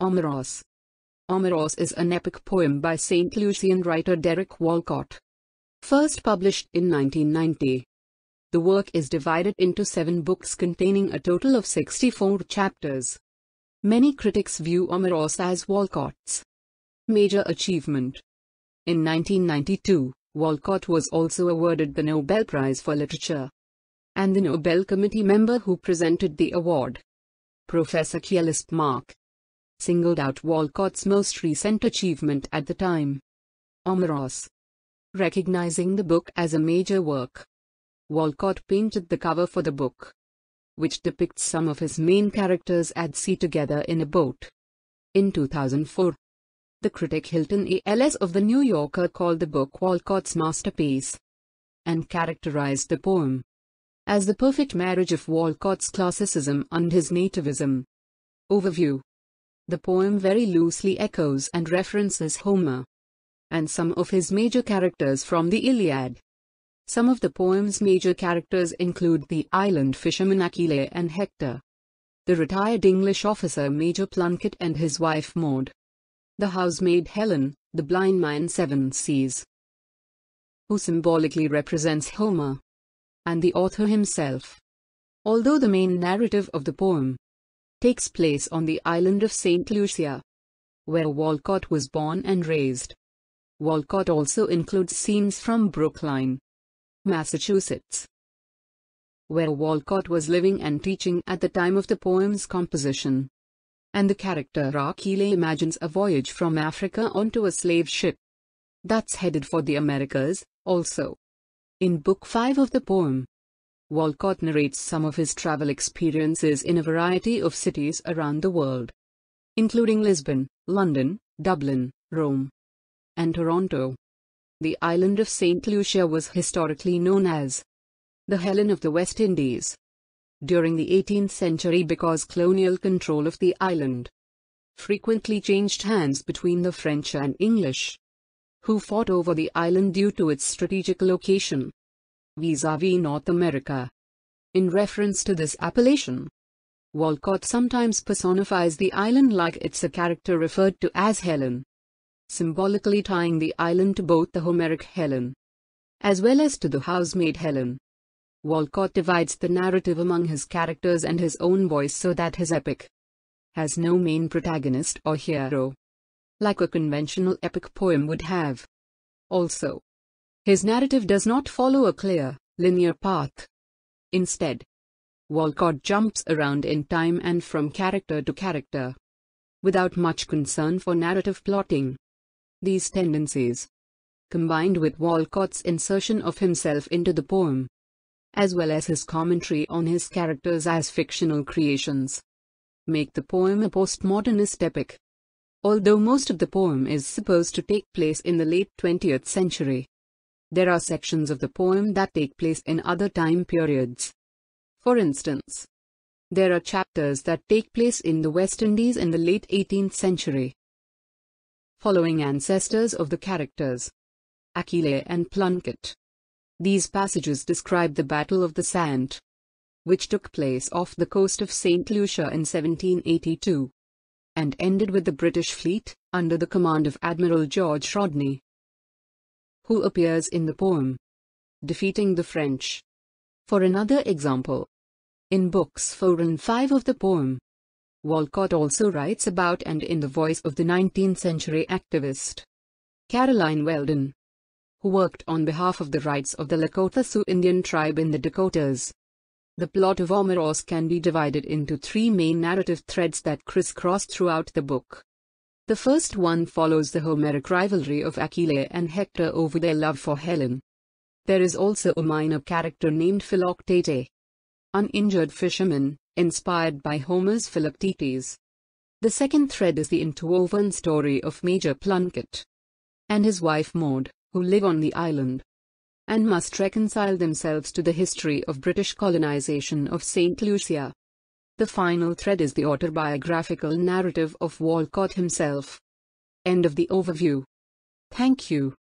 Omeros. Omeros is an epic poem by St. Lucian writer Derek Walcott. First published in 1990. The work is divided into seven books containing a total of 64 chapters. Many critics view Omeros as Walcott's major achievement. In 1992, Walcott was also awarded the Nobel Prize for Literature and the Nobel Committee member who presented the award, Professor Kielist Mark singled out Walcott's most recent achievement at the time. Omeros. Recognizing the book as a major work. Walcott painted the cover for the book, which depicts some of his main characters at sea together in a boat. In 2004, the critic Hilton E. Ellis of The New Yorker called the book Walcott's masterpiece and characterized the poem as the perfect marriage of Walcott's classicism and his nativism. Overview the poem very loosely echoes and references Homer and some of his major characters from the Iliad. Some of the poem's major characters include the island fisherman Achille and Hector, the retired English officer Major Plunkett and his wife Maud, the housemaid Helen, the blind man Seven Seas, who symbolically represents Homer, and the author himself. Although the main narrative of the poem takes place on the island of St. Lucia, where Walcott was born and raised. Walcott also includes scenes from Brookline, Massachusetts, where Walcott was living and teaching at the time of the poem's composition. And the character Akile imagines a voyage from Africa onto a slave ship that's headed for the Americas, also. In Book 5 of the poem, Walcott narrates some of his travel experiences in a variety of cities around the world, including Lisbon, London, Dublin, Rome, and Toronto. The island of St. Lucia was historically known as the Helen of the West Indies during the 18th century because colonial control of the island frequently changed hands between the French and English, who fought over the island due to its strategic location vis-à-vis North America. In reference to this appellation, Walcott sometimes personifies the island like it's a character referred to as Helen, symbolically tying the island to both the Homeric Helen as well as to the housemaid Helen. Walcott divides the narrative among his characters and his own voice so that his epic has no main protagonist or hero, like a conventional epic poem would have. Also, his narrative does not follow a clear, linear path. Instead, Walcott jumps around in time and from character to character, without much concern for narrative plotting. These tendencies, combined with Walcott's insertion of himself into the poem, as well as his commentary on his characters as fictional creations, make the poem a postmodernist epic. Although most of the poem is supposed to take place in the late 20th century, there are sections of the poem that take place in other time periods. For instance, there are chapters that take place in the West Indies in the late 18th century. Following ancestors of the characters Achille and Plunkett. These passages describe the Battle of the Sand, which took place off the coast of St. Lucia in 1782 and ended with the British fleet, under the command of Admiral George Rodney, who appears in the poem. Defeating the French. For another example, in books 4 and 5 of the poem, Walcott also writes about and in the voice of the 19th century activist Caroline Weldon, who worked on behalf of the rights of the Lakota Sioux Indian tribe in the Dakotas. The plot of Omeros can be divided into three main narrative threads that crisscross throughout the book. The first one follows the Homeric rivalry of Achille and Hector over their love for Helen. There is also a minor character named Philoctete, an injured fisherman, inspired by Homer's Philoctetes. The second thread is the interwoven story of Major Plunkett and his wife Maud, who live on the island and must reconcile themselves to the history of British colonization of St. Lucia. The final thread is the autobiographical narrative of Walcott himself. End of the overview. Thank you.